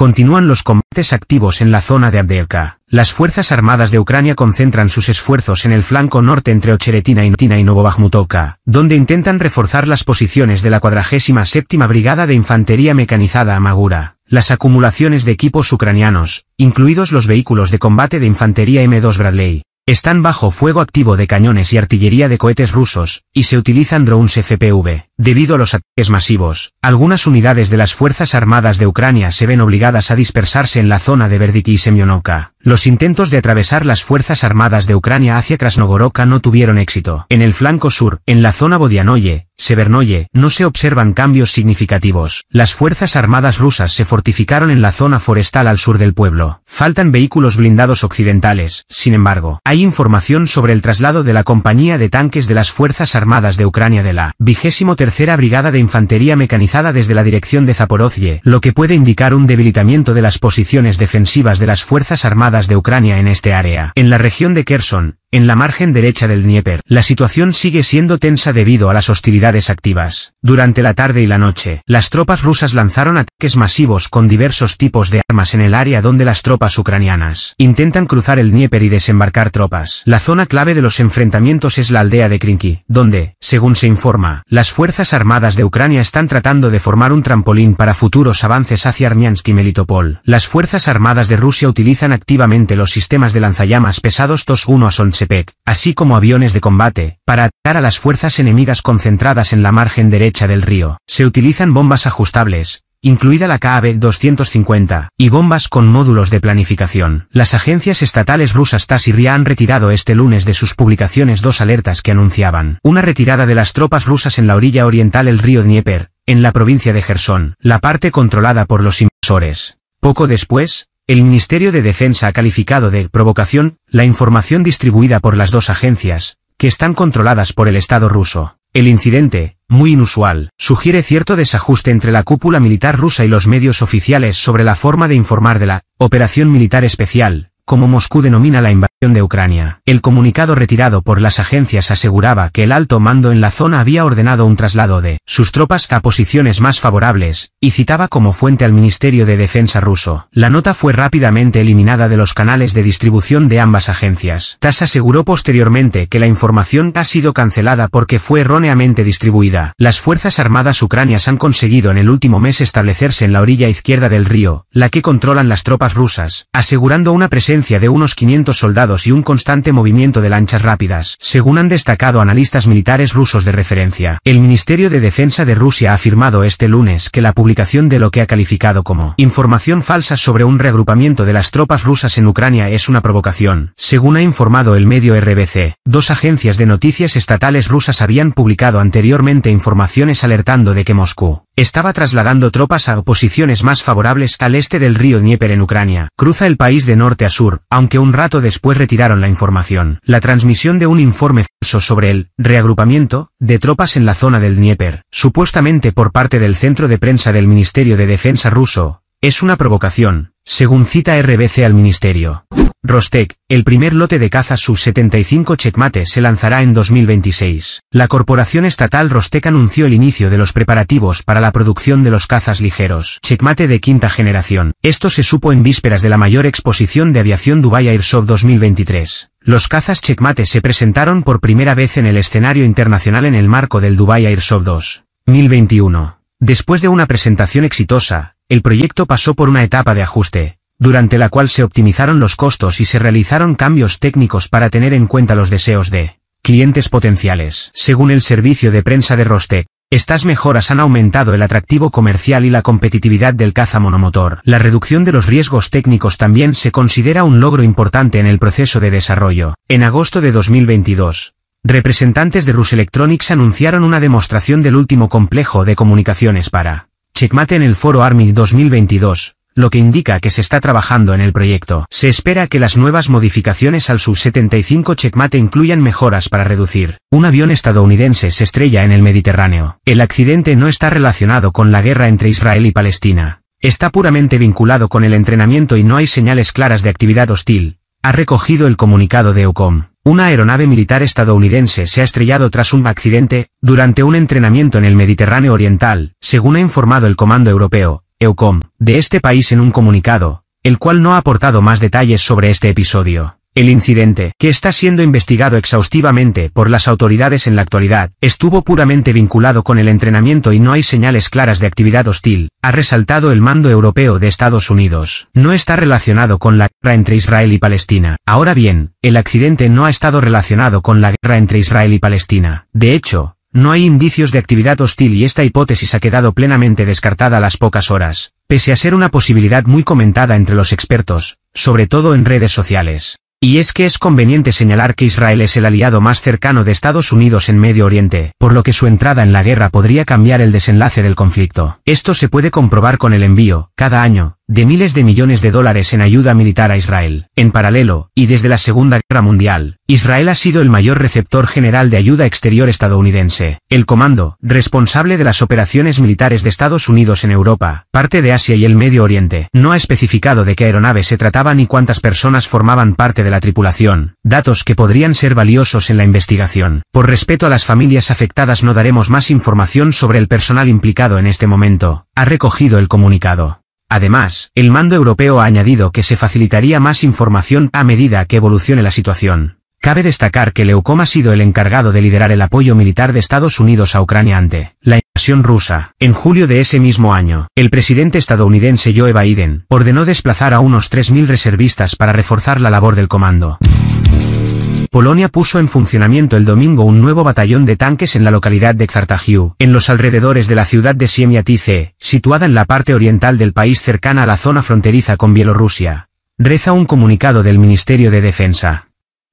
Continúan los combates activos en la zona de Abdelka. Las Fuerzas Armadas de Ucrania concentran sus esfuerzos en el flanco norte entre Ocheretina y, Notina donde intentan reforzar las posiciones de la 47 Brigada de Infantería Mecanizada Amagura. Las acumulaciones de equipos ucranianos, incluidos los vehículos de combate de infantería M2 Bradley, están bajo fuego activo de cañones y artillería de cohetes rusos, y se utilizan drones FPV. Debido a los ataques masivos, algunas unidades de las Fuerzas Armadas de Ucrania se ven obligadas a dispersarse en la zona de Verdiki y Semyonovka. Los intentos de atravesar las Fuerzas Armadas de Ucrania hacia Krasnogoroka no tuvieron éxito. En el flanco sur, en la zona Bodianoye, Severnoye, no se observan cambios significativos. Las Fuerzas Armadas rusas se fortificaron en la zona forestal al sur del pueblo. Faltan vehículos blindados occidentales, sin embargo. Hay información sobre el traslado de la compañía de tanques de las Fuerzas Armadas de Ucrania de la 23 tercera brigada de infantería mecanizada desde la dirección de Zaporozhye, lo que puede indicar un debilitamiento de las posiciones defensivas de las Fuerzas Armadas de Ucrania en este área. En la región de Kherson, en la margen derecha del Dnieper, la situación sigue siendo tensa debido a las hostilidades activas. Durante la tarde y la noche, las tropas rusas lanzaron ataques masivos con diversos tipos de armas en el área donde las tropas ucranianas intentan cruzar el Dnieper y desembarcar tropas. La zona clave de los enfrentamientos es la aldea de Krinki, donde, según se informa, las fuerzas armadas de Ucrania están tratando de formar un trampolín para futuros avances hacia Armiansk y Melitopol. Las fuerzas armadas de Rusia utilizan activamente los sistemas de lanzallamas pesados TOS-1 a así como aviones de combate, para atacar a las fuerzas enemigas concentradas en la margen derecha del río. Se utilizan bombas ajustables, incluida la KAB-250, y bombas con módulos de planificación. Las agencias estatales rusas TAS y RIA han retirado este lunes de sus publicaciones dos alertas que anunciaban una retirada de las tropas rusas en la orilla oriental del río Dnieper, en la provincia de Gerson, la parte controlada por los invasores. Poco después, el Ministerio de Defensa ha calificado de provocación la información distribuida por las dos agencias, que están controladas por el Estado ruso. El incidente, muy inusual, sugiere cierto desajuste entre la cúpula militar rusa y los medios oficiales sobre la forma de informar de la operación militar especial, como Moscú denomina la invasión de Ucrania. El comunicado retirado por las agencias aseguraba que el alto mando en la zona había ordenado un traslado de sus tropas a posiciones más favorables, y citaba como fuente al Ministerio de Defensa ruso. La nota fue rápidamente eliminada de los canales de distribución de ambas agencias. TASS aseguró posteriormente que la información ha sido cancelada porque fue erróneamente distribuida. Las Fuerzas Armadas ucranias han conseguido en el último mes establecerse en la orilla izquierda del río, la que controlan las tropas rusas, asegurando una presencia de unos 500 soldados y un constante movimiento de lanchas rápidas, según han destacado analistas militares rusos de referencia. El Ministerio de Defensa de Rusia ha afirmado este lunes que la publicación de lo que ha calificado como información falsa sobre un reagrupamiento de las tropas rusas en Ucrania es una provocación. Según ha informado el medio RBC, dos agencias de noticias estatales rusas habían publicado anteriormente informaciones alertando de que Moscú estaba trasladando tropas a posiciones más favorables al este del río Dnieper en Ucrania. Cruza el país de norte a aunque un rato después retiraron la información. La transmisión de un informe falso sobre el reagrupamiento de tropas en la zona del Dnieper, supuestamente por parte del Centro de Prensa del Ministerio de Defensa ruso, es una provocación, según cita RBC al ministerio. Rostec, el primer lote de cazas Sub-75 Checkmate se lanzará en 2026. La corporación estatal Rostec anunció el inicio de los preparativos para la producción de los cazas ligeros Checkmate de quinta generación. Esto se supo en vísperas de la mayor exposición de aviación Dubai Airshow 2023. Los cazas Checkmate se presentaron por primera vez en el escenario internacional en el marco del Dubai Airsoft 2021. Después de una presentación exitosa, el proyecto pasó por una etapa de ajuste, durante la cual se optimizaron los costos y se realizaron cambios técnicos para tener en cuenta los deseos de clientes potenciales. Según el servicio de prensa de Rostec, estas mejoras han aumentado el atractivo comercial y la competitividad del caza monomotor. La reducción de los riesgos técnicos también se considera un logro importante en el proceso de desarrollo. En agosto de 2022, representantes de Rus Electronics anunciaron una demostración del último complejo de comunicaciones para Checkmate en el Foro Army 2022, lo que indica que se está trabajando en el proyecto. Se espera que las nuevas modificaciones al Sub-75 Checkmate incluyan mejoras para reducir. Un avión estadounidense se estrella en el Mediterráneo. El accidente no está relacionado con la guerra entre Israel y Palestina. Está puramente vinculado con el entrenamiento y no hay señales claras de actividad hostil, ha recogido el comunicado de EUCOM. Una aeronave militar estadounidense se ha estrellado tras un accidente, durante un entrenamiento en el Mediterráneo Oriental, según ha informado el Comando Europeo, EUCOM, de este país en un comunicado, el cual no ha aportado más detalles sobre este episodio. El incidente, que está siendo investigado exhaustivamente por las autoridades en la actualidad, estuvo puramente vinculado con el entrenamiento y no hay señales claras de actividad hostil, ha resaltado el mando europeo de Estados Unidos. No está relacionado con la guerra entre Israel y Palestina. Ahora bien, el accidente no ha estado relacionado con la guerra entre Israel y Palestina. De hecho, no hay indicios de actividad hostil y esta hipótesis ha quedado plenamente descartada a las pocas horas, pese a ser una posibilidad muy comentada entre los expertos, sobre todo en redes sociales. Y es que es conveniente señalar que Israel es el aliado más cercano de Estados Unidos en Medio Oriente, por lo que su entrada en la guerra podría cambiar el desenlace del conflicto. Esto se puede comprobar con el envío, cada año, de miles de millones de dólares en ayuda militar a Israel. En paralelo, y desde la Segunda Guerra Mundial, Israel ha sido el mayor receptor general de ayuda exterior estadounidense. El comando, responsable de las operaciones militares de Estados Unidos en Europa, parte de Asia y el Medio Oriente, no ha especificado de qué aeronave se trataba ni cuántas personas formaban parte de la tripulación, datos que podrían ser valiosos en la investigación. Por respeto a las familias afectadas no daremos más información sobre el personal implicado en este momento, ha recogido el comunicado. Además, el mando europeo ha añadido que se facilitaría más información a medida que evolucione la situación. Cabe destacar que Leucom ha sido el encargado de liderar el apoyo militar de Estados Unidos a Ucrania ante la invasión rusa. En julio de ese mismo año, el presidente estadounidense Joe Biden ordenó desplazar a unos 3.000 reservistas para reforzar la labor del comando. Polonia puso en funcionamiento el domingo un nuevo batallón de tanques en la localidad de Kzartagiu, en los alrededores de la ciudad de Siemiatice, situada en la parte oriental del país cercana a la zona fronteriza con Bielorrusia. Reza un comunicado del Ministerio de Defensa.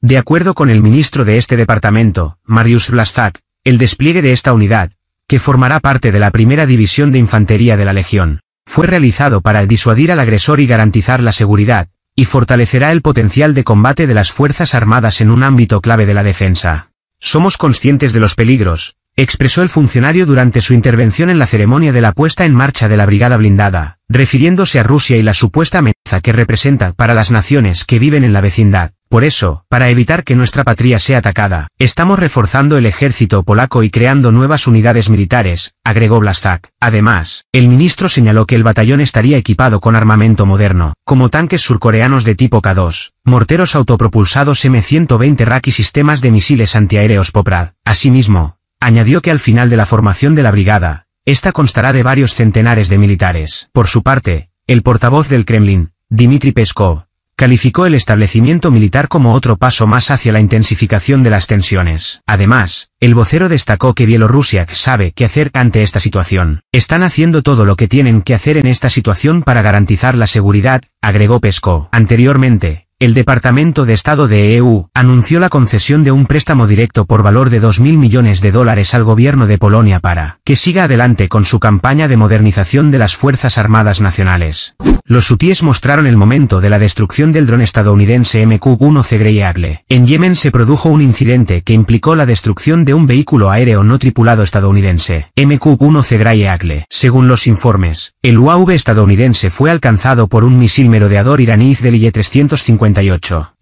De acuerdo con el ministro de este departamento, Mariusz Blastak, el despliegue de esta unidad, que formará parte de la primera división de infantería de la Legión, fue realizado para disuadir al agresor y garantizar la seguridad, y fortalecerá el potencial de combate de las Fuerzas Armadas en un ámbito clave de la defensa. Somos conscientes de los peligros, expresó el funcionario durante su intervención en la ceremonia de la puesta en marcha de la Brigada Blindada, refiriéndose a Rusia y la supuesta amenaza que representa para las naciones que viven en la vecindad. Por eso, para evitar que nuestra patria sea atacada, estamos reforzando el ejército polaco y creando nuevas unidades militares, agregó Blastak. Además, el ministro señaló que el batallón estaría equipado con armamento moderno, como tanques surcoreanos de tipo K2, morteros autopropulsados M120 RAK y sistemas de misiles antiaéreos Poprad. Asimismo, añadió que al final de la formación de la brigada, esta constará de varios centenares de militares. Por su parte, el portavoz del Kremlin, Dmitry Peskov, calificó el establecimiento militar como otro paso más hacia la intensificación de las tensiones. Además, el vocero destacó que Bielorrusia sabe qué hacer ante esta situación. Están haciendo todo lo que tienen que hacer en esta situación para garantizar la seguridad, agregó Pesco. Anteriormente, el Departamento de Estado de EU anunció la concesión de un préstamo directo por valor de 2.000 millones de dólares al gobierno de Polonia para que siga adelante con su campaña de modernización de las Fuerzas Armadas Nacionales. Los hutíes mostraron el momento de la destrucción del dron estadounidense MQ-1C Grey Eagle. En Yemen se produjo un incidente que implicó la destrucción de un vehículo aéreo no tripulado estadounidense, MQ-1C Grey Eagle. Según los informes, el UAV estadounidense fue alcanzado por un misil merodeador iraní del e IE-350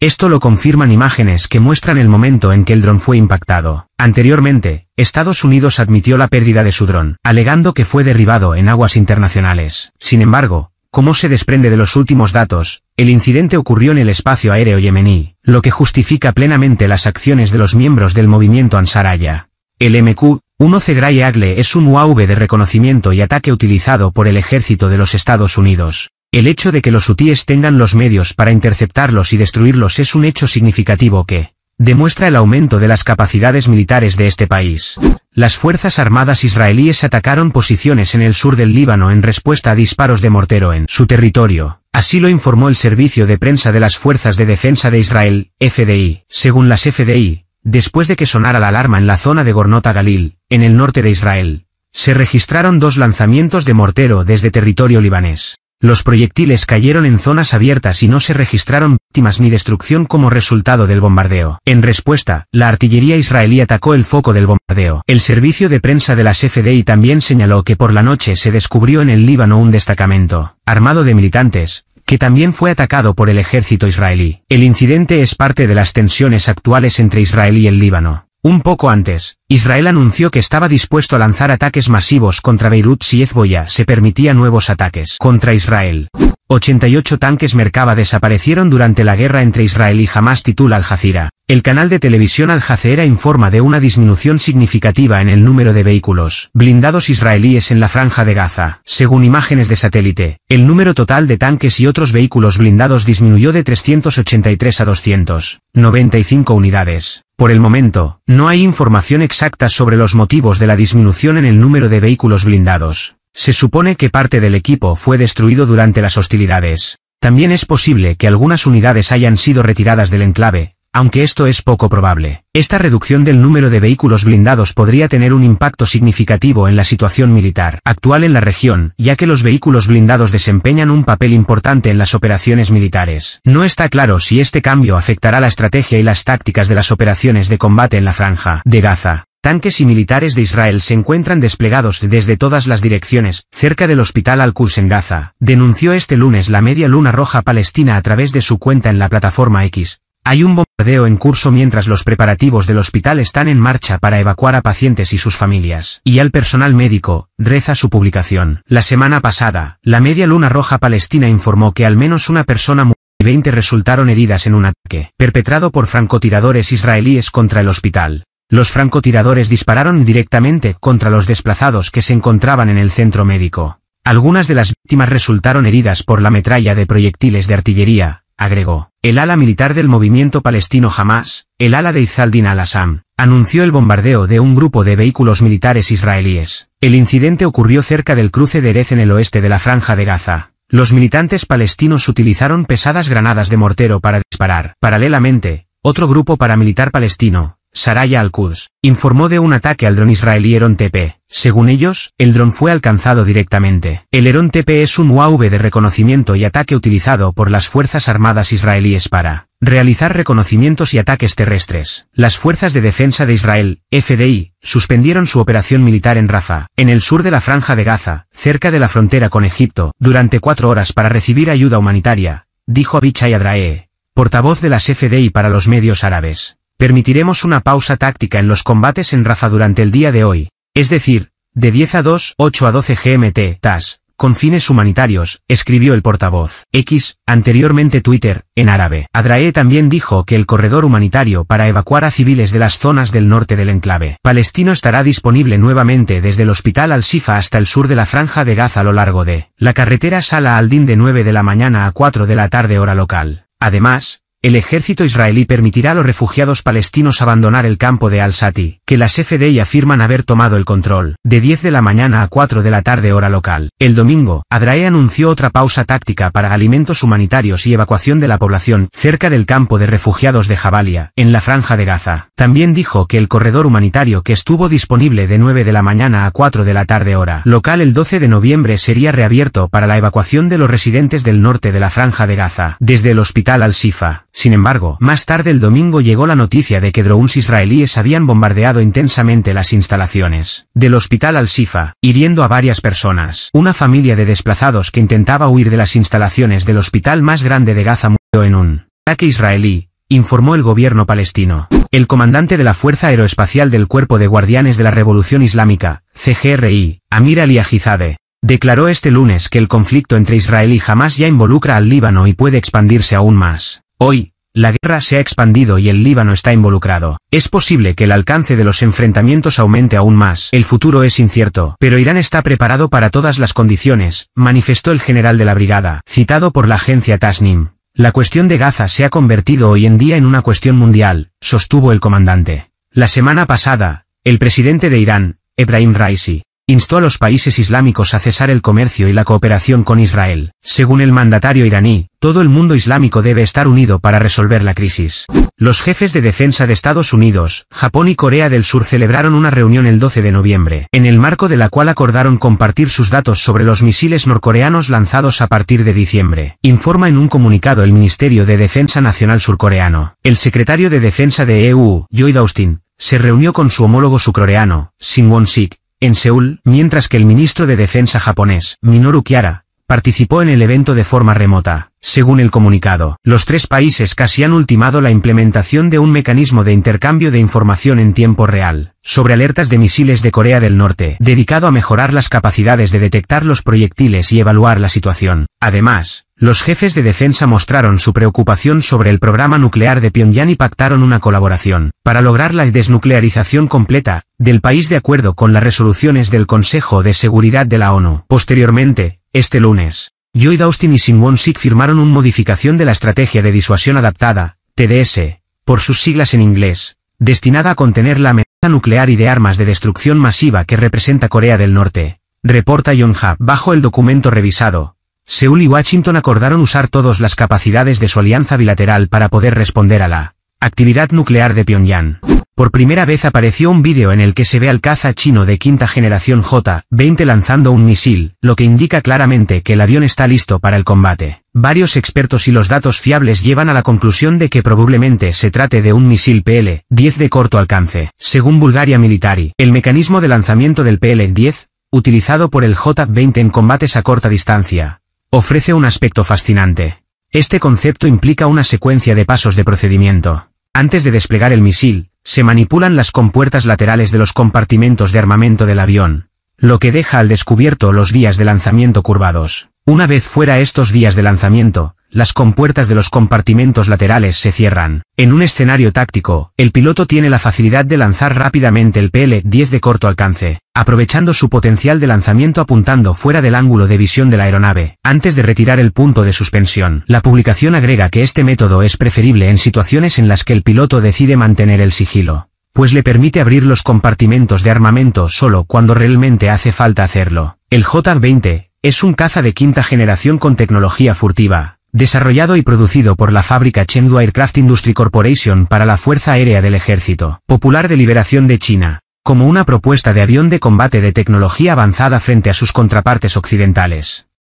esto lo confirman imágenes que muestran el momento en que el dron fue impactado. Anteriormente, Estados Unidos admitió la pérdida de su dron, alegando que fue derribado en aguas internacionales. Sin embargo, como se desprende de los últimos datos, el incidente ocurrió en el espacio aéreo yemení, lo que justifica plenamente las acciones de los miembros del movimiento Ansaraya. El MQ, 1 Gray Agle es un UAV de reconocimiento y ataque utilizado por el ejército de los Estados Unidos, el hecho de que los hutíes tengan los medios para interceptarlos y destruirlos es un hecho significativo que demuestra el aumento de las capacidades militares de este país. Las Fuerzas Armadas israelíes atacaron posiciones en el sur del Líbano en respuesta a disparos de mortero en su territorio, así lo informó el Servicio de Prensa de las Fuerzas de Defensa de Israel, FDI. Según las FDI, después de que sonara la alarma en la zona de Gornota Galil, en el norte de Israel, se registraron dos lanzamientos de mortero desde territorio libanés. Los proyectiles cayeron en zonas abiertas y no se registraron víctimas ni destrucción como resultado del bombardeo. En respuesta, la artillería israelí atacó el foco del bombardeo. El servicio de prensa de las FDI también señaló que por la noche se descubrió en el Líbano un destacamento, armado de militantes, que también fue atacado por el ejército israelí. El incidente es parte de las tensiones actuales entre Israel y el Líbano. Un poco antes, Israel anunció que estaba dispuesto a lanzar ataques masivos contra Beirut si Hezbollah se permitía nuevos ataques contra Israel. 88 tanques Merkava desaparecieron durante la guerra entre Israel y Hamas titula Al Jazeera. El canal de televisión Al Jazeera informa de una disminución significativa en el número de vehículos blindados israelíes en la franja de Gaza. Según imágenes de satélite, el número total de tanques y otros vehículos blindados disminuyó de 383 a 295 unidades. Por el momento, no hay información exacta sobre los motivos de la disminución en el número de vehículos blindados. Se supone que parte del equipo fue destruido durante las hostilidades. También es posible que algunas unidades hayan sido retiradas del enclave, aunque esto es poco probable, esta reducción del número de vehículos blindados podría tener un impacto significativo en la situación militar actual en la región, ya que los vehículos blindados desempeñan un papel importante en las operaciones militares. No está claro si este cambio afectará la estrategia y las tácticas de las operaciones de combate en la franja de Gaza. Tanques y militares de Israel se encuentran desplegados desde todas las direcciones, cerca del hospital Al-Quds en Gaza, denunció este lunes la Media Luna Roja Palestina a través de su cuenta en la plataforma X, hay un bombardeo en curso mientras los preparativos del hospital están en marcha para evacuar a pacientes y sus familias. Y al personal médico, reza su publicación. La semana pasada, la Media Luna Roja Palestina informó que al menos una persona murió y 20 resultaron heridas en un ataque perpetrado por francotiradores israelíes contra el hospital. Los francotiradores dispararon directamente contra los desplazados que se encontraban en el centro médico. Algunas de las víctimas resultaron heridas por la metralla de proyectiles de artillería, agregó. El ala militar del movimiento palestino Hamas, el ala de Izaldin al-Assam, anunció el bombardeo de un grupo de vehículos militares israelíes. El incidente ocurrió cerca del cruce de Erez en el oeste de la Franja de Gaza. Los militantes palestinos utilizaron pesadas granadas de mortero para disparar. Paralelamente, otro grupo paramilitar palestino, Saraya Al-Quds, informó de un ataque al dron israelí Heron TP. Según ellos, el dron fue alcanzado directamente. El Heron TP es un UAV de reconocimiento y ataque utilizado por las Fuerzas Armadas israelíes para realizar reconocimientos y ataques terrestres. Las Fuerzas de Defensa de Israel, FDI, suspendieron su operación militar en Rafa, en el sur de la Franja de Gaza, cerca de la frontera con Egipto, durante cuatro horas para recibir ayuda humanitaria, dijo Abichai Adrae, portavoz de las FDI para los medios árabes. Permitiremos una pausa táctica en los combates en Rafa durante el día de hoy, es decir, de 10 a 2, 8 a 12 GMT, TAS, con fines humanitarios, escribió el portavoz X, anteriormente Twitter, en árabe. Adrae también dijo que el corredor humanitario para evacuar a civiles de las zonas del norte del enclave palestino estará disponible nuevamente desde el hospital Al-Sifa hasta el sur de la franja de Gaza a lo largo de la carretera Sala al-Din de 9 de la mañana a 4 de la tarde hora local. Además, el ejército israelí permitirá a los refugiados palestinos abandonar el campo de Al-Sati, que las FDI afirman haber tomado el control, de 10 de la mañana a 4 de la tarde hora local. El domingo, Adrae anunció otra pausa táctica para alimentos humanitarios y evacuación de la población, cerca del campo de refugiados de Jabalia, en la franja de Gaza. También dijo que el corredor humanitario que estuvo disponible de 9 de la mañana a 4 de la tarde hora local el 12 de noviembre sería reabierto para la evacuación de los residentes del norte de la franja de Gaza, desde el hospital Al-Sifa. Sin embargo, más tarde el domingo llegó la noticia de que drones israelíes habían bombardeado intensamente las instalaciones del hospital Al-Sifa, hiriendo a varias personas. Una familia de desplazados que intentaba huir de las instalaciones del hospital más grande de Gaza murió en un ataque israelí, informó el gobierno palestino. El comandante de la Fuerza Aeroespacial del Cuerpo de Guardianes de la Revolución Islámica, CGRI, Amir Ali Ajizade, declaró este lunes que el conflicto entre Israel y Hamas ya involucra al Líbano y puede expandirse aún más. Hoy, la guerra se ha expandido y el Líbano está involucrado. Es posible que el alcance de los enfrentamientos aumente aún más. El futuro es incierto, pero Irán está preparado para todas las condiciones, manifestó el general de la brigada, citado por la agencia Tasnim. La cuestión de Gaza se ha convertido hoy en día en una cuestión mundial, sostuvo el comandante. La semana pasada, el presidente de Irán, Ebrahim Raisi, instó a los países islámicos a cesar el comercio y la cooperación con Israel. Según el mandatario iraní, todo el mundo islámico debe estar unido para resolver la crisis. Los jefes de defensa de Estados Unidos, Japón y Corea del Sur celebraron una reunión el 12 de noviembre, en el marco de la cual acordaron compartir sus datos sobre los misiles norcoreanos lanzados a partir de diciembre, informa en un comunicado el Ministerio de Defensa Nacional surcoreano. El secretario de Defensa de EU, Lloyd Austin, se reunió con su homólogo surcoreano, Shin Won-sik, en Seúl, mientras que el ministro de Defensa japonés, Minoru Kiara, participó en el evento de forma remota. Según el comunicado, los tres países casi han ultimado la implementación de un mecanismo de intercambio de información en tiempo real, sobre alertas de misiles de Corea del Norte, dedicado a mejorar las capacidades de detectar los proyectiles y evaluar la situación. Además, los jefes de defensa mostraron su preocupación sobre el programa nuclear de Pyongyang y pactaron una colaboración, para lograr la desnuclearización completa, del país de acuerdo con las resoluciones del Consejo de Seguridad de la ONU. Posteriormente, este lunes, Lloyd Austin y Simon Sik firmaron una modificación de la Estrategia de Disuasión Adaptada, TDS, por sus siglas en inglés, destinada a contener la amenaza nuclear y de armas de destrucción masiva que representa Corea del Norte, reporta Yonhap. Bajo el documento revisado, Seúl y Washington acordaron usar todas las capacidades de su alianza bilateral para poder responder a la actividad nuclear de Pyongyang. Por primera vez apareció un vídeo en el que se ve al caza chino de quinta generación J-20 lanzando un misil, lo que indica claramente que el avión está listo para el combate. Varios expertos y los datos fiables llevan a la conclusión de que probablemente se trate de un misil PL-10 de corto alcance. Según Bulgaria Military, el mecanismo de lanzamiento del PL-10, utilizado por el J-20 en combates a corta distancia, ofrece un aspecto fascinante. Este concepto implica una secuencia de pasos de procedimiento. Antes de desplegar el misil, se manipulan las compuertas laterales de los compartimentos de armamento del avión, lo que deja al descubierto los días de lanzamiento curvados. Una vez fuera estos días de lanzamiento, las compuertas de los compartimentos laterales se cierran. En un escenario táctico, el piloto tiene la facilidad de lanzar rápidamente el PL-10 de corto alcance, aprovechando su potencial de lanzamiento apuntando fuera del ángulo de visión de la aeronave, antes de retirar el punto de suspensión. La publicación agrega que este método es preferible en situaciones en las que el piloto decide mantener el sigilo, pues le permite abrir los compartimentos de armamento solo cuando realmente hace falta hacerlo. El J-20, es un caza de quinta generación con tecnología furtiva, Desarrollado y producido por la fábrica Chengdu Aircraft Industry Corporation para la Fuerza Aérea del Ejército Popular de Liberación de China, como una propuesta de avión de combate de tecnología avanzada frente a sus contrapartes occidentales.